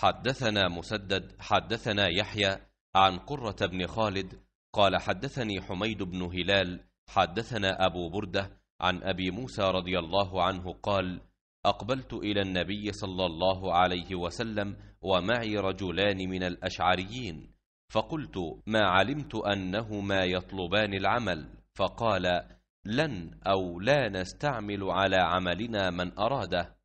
حدثنا مسدد حدثنا يحيى عن قرة بن خالد قال حدثني حميد بن هلال حدثنا أبو بردة عن أبي موسى رضي الله عنه قال أقبلت إلى النبي صلى الله عليه وسلم ومعي رجلان من الأشعريين فقلت ما علمت أنهما يطلبان العمل فقال لن أو لا نستعمل على عملنا من أراده